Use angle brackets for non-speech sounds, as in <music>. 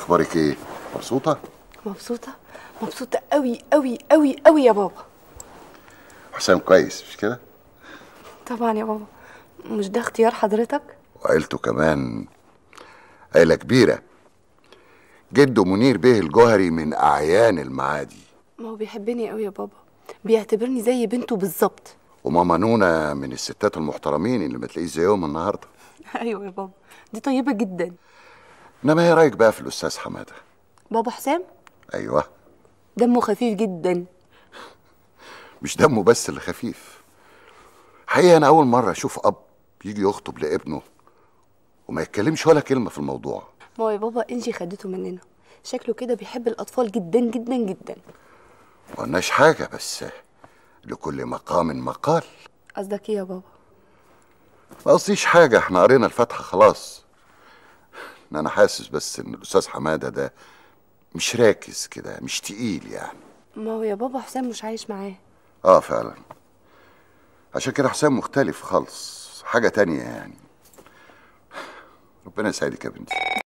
اخبارك ايه مبسوطه مبسوطه مبسوطه قوي قوي قوي قوي يا بابا حسام كويس مش كده طبعا يا بابا مش ده اختيار حضرتك وعيلته كمان عيله كبيره جده منير بيه الجوهري من اعيان المعادي ما هو بيحبني قوي يا بابا بيعتبرني زي بنته بالظبط وماما نونا من الستات المحترمين اللي ما تلاقيش زيهم النهارده <laughs> ايوه يا بابا دي طيبه جدا انما ايه رايك بقى في الاستاذ حماده بابا حسام ايوه دمه خفيف جدا <laughs> مش دمه بس اللي خفيف حقيقه انا اول مره اشوف اب يجي يخطب لابنه وما يتكلمش ولا كلمه في الموضوع ما يا بابا انجي خدته مننا شكله كده بيحب الاطفال جدا جدا جدا ما قلناش حاجه بس لكل مقام مقال قصدك ايه يا بابا ما قصديش حاجه احنا قرينا الفاتحه خلاص ان انا حاسس بس ان الاستاذ حماده ده مش راكز كده مش تقيل يعني ما هو يا بابا حسام مش عايش معاه اه فعلا عشان كده حسام مختلف خالص حاجه تانية يعني ربنا يسعدك يا بنتي